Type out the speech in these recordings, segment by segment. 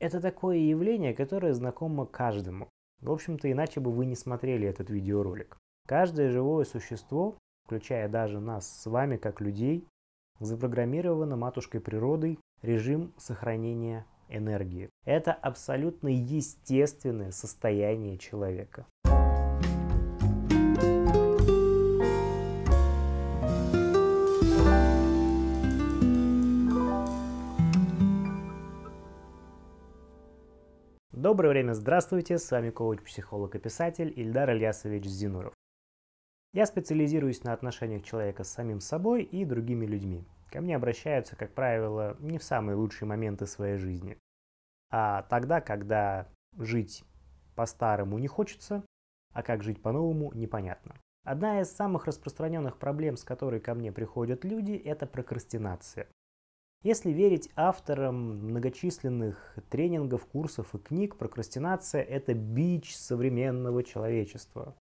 Это такое явление, которое знакомо каждому. В общем-то, иначе бы вы не смотрели этот видеоролик. Каждое живое существо, включая даже нас с вами как людей, запрограммировано матушкой природой режим сохранения энергии. Это абсолютно естественное состояние человека. Доброе время, здравствуйте, с вами коуч, психолог и писатель Ильдар Ильясович Зинуров. Я специализируюсь на отношениях человека с самим собой и другими людьми. Ко мне обращаются, как правило, не в самые лучшие моменты своей жизни, а тогда, когда жить по-старому не хочется, а как жить по-новому непонятно. Одна из самых распространенных проблем, с которой ко мне приходят люди, это прокрастинация. Если верить авторам многочисленных тренингов, курсов и книг, прокрастинация – это бич современного человечества.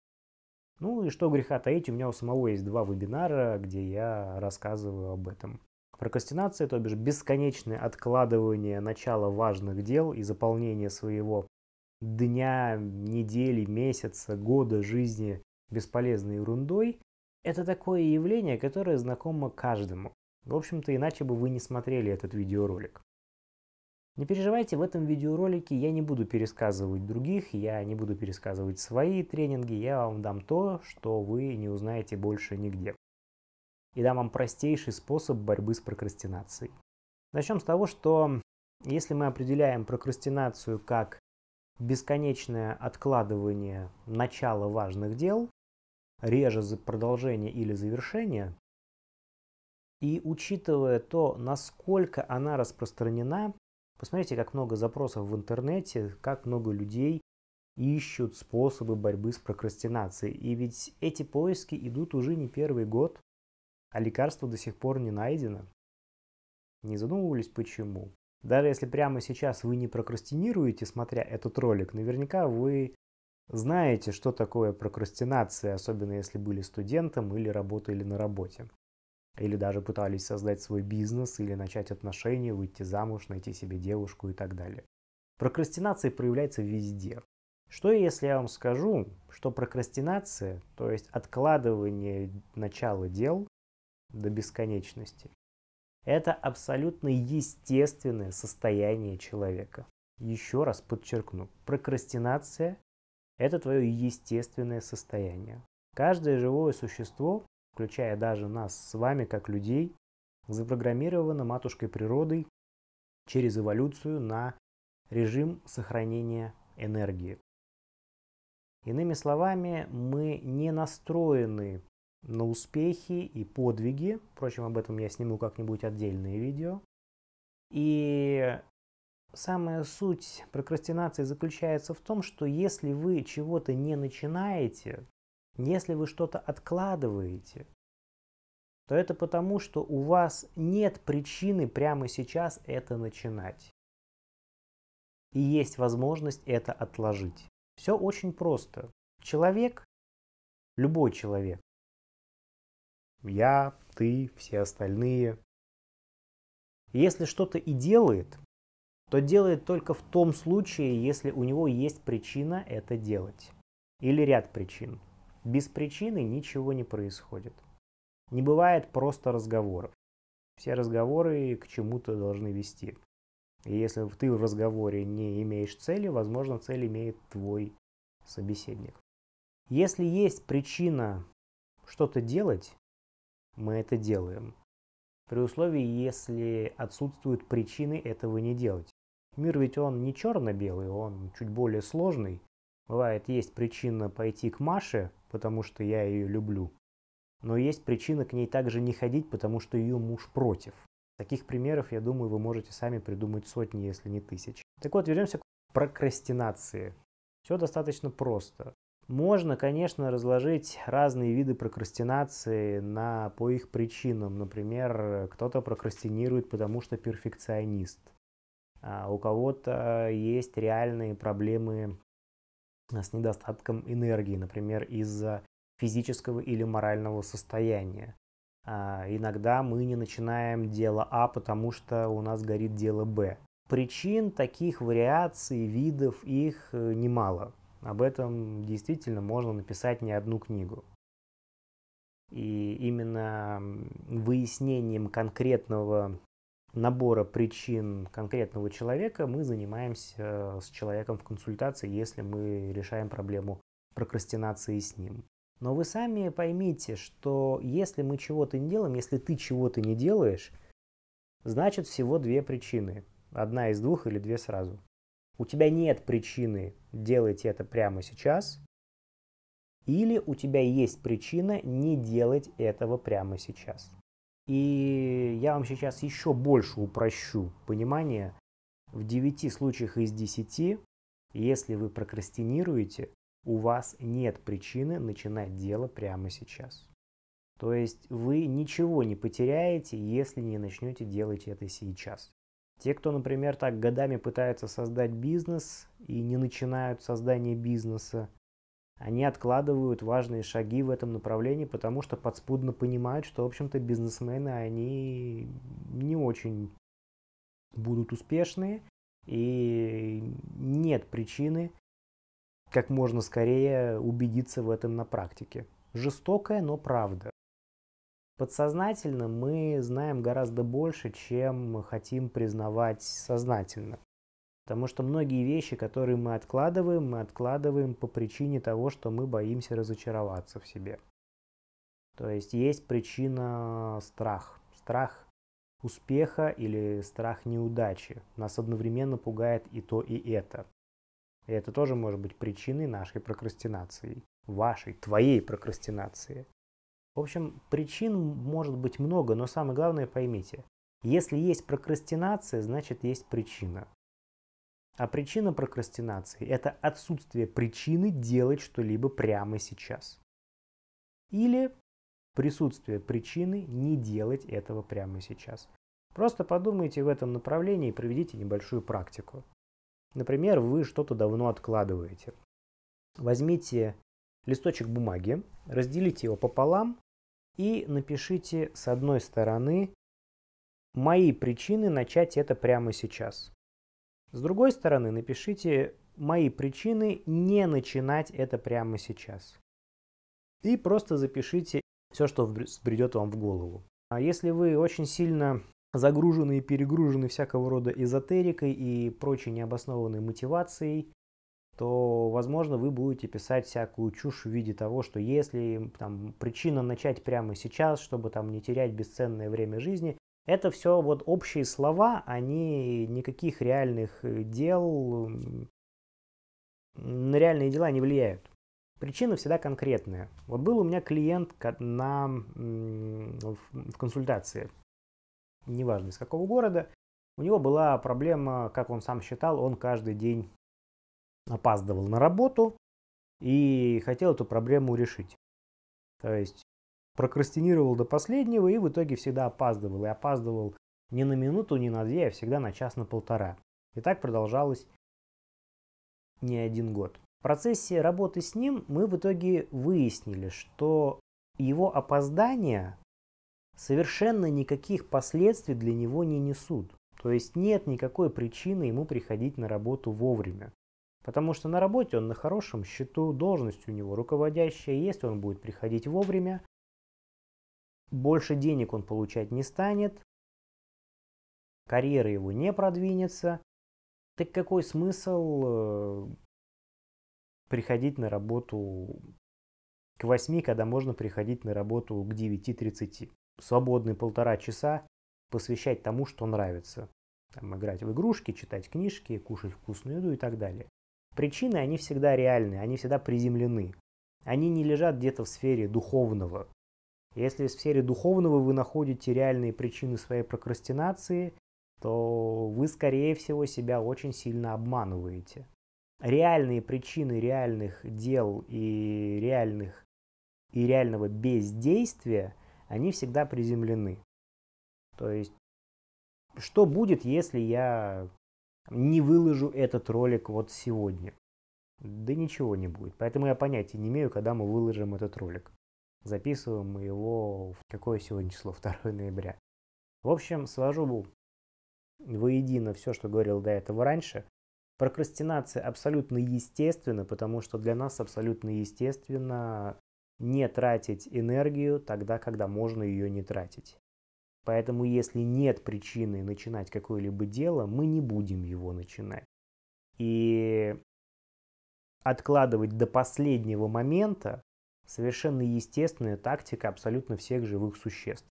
Ну и что греха таить, у меня у самого есть два вебинара, где я рассказываю об этом. Прокрастинация, то бишь бесконечное откладывание начала важных дел и заполнение своего дня, недели, месяца, года жизни бесполезной ерундой – это такое явление, которое знакомо каждому. В общем-то, иначе бы вы не смотрели этот видеоролик. Не переживайте, в этом видеоролике я не буду пересказывать других, я не буду пересказывать свои тренинги, я вам дам то, что вы не узнаете больше нигде. И дам вам простейший способ борьбы с прокрастинацией. Начнем с того, что если мы определяем прокрастинацию как бесконечное откладывание начала важных дел, реже за продолжение или завершение, и учитывая то, насколько она распространена, посмотрите, как много запросов в интернете, как много людей ищут способы борьбы с прокрастинацией. И ведь эти поиски идут уже не первый год, а лекарство до сих пор не найдено. Не задумывались почему? Даже если прямо сейчас вы не прокрастинируете, смотря этот ролик, наверняка вы знаете, что такое прокрастинация, особенно если были студентом или работали на работе или даже пытались создать свой бизнес или начать отношения, выйти замуж, найти себе девушку и так далее. Прокрастинация проявляется везде. Что если я вам скажу, что прокрастинация, то есть откладывание начала дел до бесконечности, это абсолютно естественное состояние человека. Еще раз подчеркну, прокрастинация – это твое естественное состояние. Каждое живое существо включая даже нас с вами как людей, запрограммировано матушкой природой через эволюцию на режим сохранения энергии. Иными словами, мы не настроены на успехи и подвиги. Впрочем, об этом я сниму как-нибудь отдельное видео. И самая суть прокрастинации заключается в том, что если вы чего-то не начинаете, если вы что-то откладываете, то это потому, что у вас нет причины прямо сейчас это начинать. И есть возможность это отложить. Все очень просто. Человек, любой человек, я, ты, все остальные, если что-то и делает, то делает только в том случае, если у него есть причина это делать. Или ряд причин. Без причины ничего не происходит. Не бывает просто разговоров. Все разговоры к чему-то должны вести. И если ты в разговоре не имеешь цели, возможно, цель имеет твой собеседник. Если есть причина что-то делать, мы это делаем. При условии, если отсутствуют причины этого не делать. Мир ведь он не черно-белый, он чуть более сложный. Бывает, есть причина пойти к Маше, потому что я ее люблю, но есть причина к ней также не ходить, потому что ее муж против. Таких примеров, я думаю, вы можете сами придумать сотни, если не тысячи. Так вот, вернемся к прокрастинации. Все достаточно просто. Можно, конечно, разложить разные виды прокрастинации на, по их причинам. Например, кто-то прокрастинирует, потому что перфекционист. А у кого-то есть реальные проблемы с недостатком энергии, например, из-за физического или морального состояния. А, иногда мы не начинаем дело А, потому что у нас горит дело Б. Причин таких вариаций, видов их э, немало. Об этом действительно можно написать не одну книгу. И именно выяснением конкретного набора причин конкретного человека мы занимаемся э, с человеком в консультации, если мы решаем проблему прокрастинации с ним. Но вы сами поймите, что если мы чего-то не делаем, если ты чего-то не делаешь, значит всего две причины. Одна из двух или две сразу. У тебя нет причины делать это прямо сейчас, или у тебя есть причина не делать этого прямо сейчас. И я вам сейчас еще больше упрощу понимание. В 9 случаях из 10, если вы прокрастинируете, у вас нет причины начинать дело прямо сейчас. То есть вы ничего не потеряете, если не начнете делать это сейчас. Те, кто, например, так годами пытаются создать бизнес и не начинают создание бизнеса, они откладывают важные шаги в этом направлении, потому что подспудно понимают, что, в общем-то, бизнесмены, они не очень будут успешны, и нет причины как можно скорее убедиться в этом на практике. Жестокая, но правда. Подсознательно мы знаем гораздо больше, чем хотим признавать сознательно. Потому что многие вещи, которые мы откладываем, мы откладываем по причине того, что мы боимся разочароваться в себе. То есть есть причина страх. Страх успеха или страх неудачи. Нас одновременно пугает и то, и это. И это тоже может быть причиной нашей прокрастинации. Вашей, твоей прокрастинации. В общем, причин может быть много, но самое главное поймите. Если есть прокрастинация, значит есть причина. А причина прокрастинации – это отсутствие причины делать что-либо прямо сейчас. Или присутствие причины не делать этого прямо сейчас. Просто подумайте в этом направлении и проведите небольшую практику. Например, вы что-то давно откладываете. Возьмите листочек бумаги, разделите его пополам и напишите с одной стороны мои причины начать это прямо сейчас. С другой стороны, напишите мои причины не начинать это прямо сейчас. И просто запишите все, что придет вам в голову. А если вы очень сильно загружены и перегружены всякого рода эзотерикой и прочей необоснованной мотивацией, то, возможно, вы будете писать всякую чушь в виде того, что если там, причина начать прямо сейчас, чтобы там, не терять бесценное время жизни, это все вот общие слова, они а никаких реальных э, дел, на реальные дела не влияют. Причина всегда конкретная. Вот был у меня клиент на, в консультации, неважно из какого города, у него была проблема, как он сам считал, он каждый день опаздывал на работу и хотел эту проблему решить. То есть прокрастинировал до последнего и в итоге всегда опаздывал. И опаздывал не на минуту, не на две, а всегда на час, на полтора. И так продолжалось не один год. В процессе работы с ним мы в итоге выяснили, что его опоздания совершенно никаких последствий для него не несут. То есть нет никакой причины ему приходить на работу вовремя. Потому что на работе он на хорошем счету, должность у него руководящая, есть, он будет приходить вовремя, больше денег он получать не станет, карьера его не продвинется. Так какой смысл э, приходить на работу к 8, когда можно приходить на работу к 9.30? Свободные полтора часа посвящать тому, что нравится. Там, играть в игрушки, читать книжки, кушать вкусную еду и так далее. Причины, они всегда реальны, они всегда приземлены. Они не лежат где-то в сфере духовного. Если в сфере духовного вы находите реальные причины своей прокрастинации, то вы, скорее всего, себя очень сильно обманываете. Реальные причины реальных дел и, реальных, и реального бездействия, они всегда приземлены. То есть, что будет, если я не выложу этот ролик вот сегодня? Да ничего не будет. Поэтому я понятия не имею, когда мы выложим этот ролик. Записываем мы его в какое сегодня число? 2 ноября. В общем, свожу воедино все, что говорил до этого раньше. Прокрастинация абсолютно естественна, потому что для нас абсолютно естественно не тратить энергию тогда, когда можно ее не тратить. Поэтому если нет причины начинать какое-либо дело, мы не будем его начинать. И откладывать до последнего момента Совершенно естественная тактика абсолютно всех живых существ.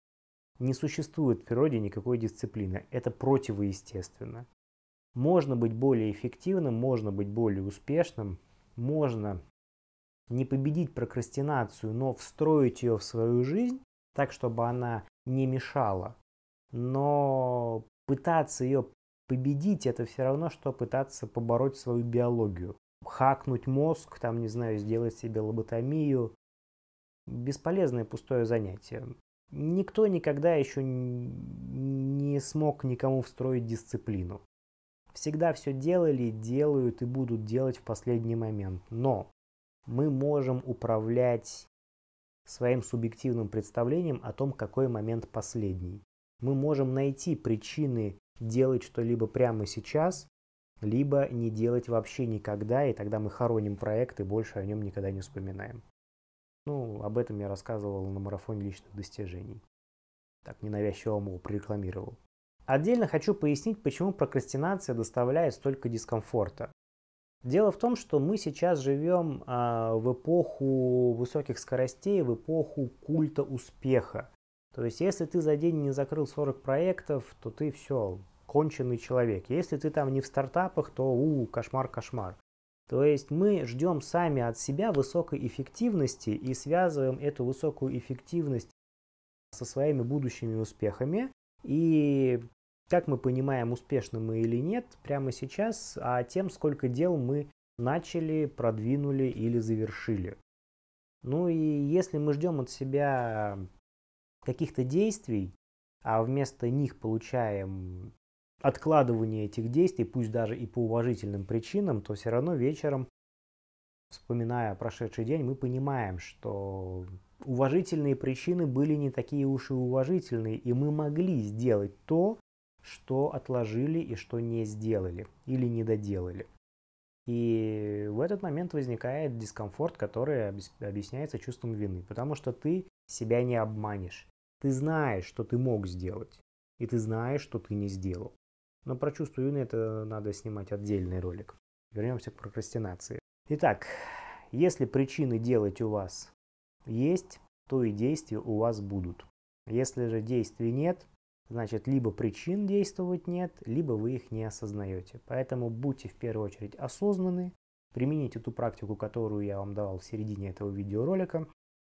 Не существует в природе никакой дисциплины. Это противоестественно. Можно быть более эффективным, можно быть более успешным, можно не победить прокрастинацию, но встроить ее в свою жизнь так, чтобы она не мешала. Но пытаться ее победить, это все равно, что пытаться побороть свою биологию. Хакнуть мозг, там, не знаю, сделать себе лоботомию, бесполезное пустое занятие. Никто никогда еще не смог никому встроить дисциплину. Всегда все делали, делают и будут делать в последний момент. Но мы можем управлять своим субъективным представлением о том, какой момент последний. Мы можем найти причины делать что-либо прямо сейчас, либо не делать вообще никогда, и тогда мы хороним проект и больше о нем никогда не вспоминаем. Ну, об этом я рассказывал на марафоне личных достижений. Так ненавязчиво мол прорекламировал. Отдельно хочу пояснить, почему прокрастинация доставляет столько дискомфорта. Дело в том, что мы сейчас живем э, в эпоху высоких скоростей, в эпоху культа успеха. То есть, если ты за день не закрыл 40 проектов, то ты все, конченый человек. Если ты там не в стартапах, то у, кошмар, кошмар. То есть мы ждем сами от себя высокой эффективности и связываем эту высокую эффективность со своими будущими успехами. И как мы понимаем, успешны мы или нет прямо сейчас, а тем, сколько дел мы начали, продвинули или завершили. Ну и если мы ждем от себя каких-то действий, а вместо них получаем откладывание этих действий, пусть даже и по уважительным причинам, то все равно вечером, вспоминая прошедший день, мы понимаем, что уважительные причины были не такие уж и уважительные, и мы могли сделать то, что отложили и что не сделали или не доделали. И в этот момент возникает дискомфорт, который объясняется чувством вины, потому что ты себя не обманешь. Ты знаешь, что ты мог сделать, и ты знаешь, что ты не сделал. Но про чувство вины это надо снимать отдельный ролик. Вернемся к прокрастинации. Итак, если причины делать у вас есть, то и действия у вас будут. Если же действий нет, значит либо причин действовать нет, либо вы их не осознаете. Поэтому будьте в первую очередь осознаны, примените ту практику, которую я вам давал в середине этого видеоролика.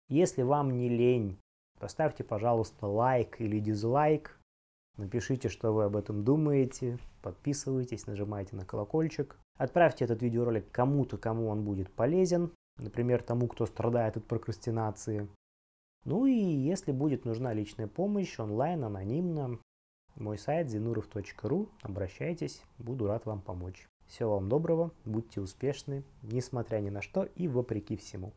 Если вам не лень, поставьте, пожалуйста, лайк или дизлайк Напишите, что вы об этом думаете, подписывайтесь, нажимайте на колокольчик. Отправьте этот видеоролик кому-то, кому он будет полезен, например, тому, кто страдает от прокрастинации. Ну и если будет нужна личная помощь, онлайн, анонимно, мой сайт zenurov.ru. обращайтесь, буду рад вам помочь. Всего вам доброго, будьте успешны, несмотря ни на что и вопреки всему.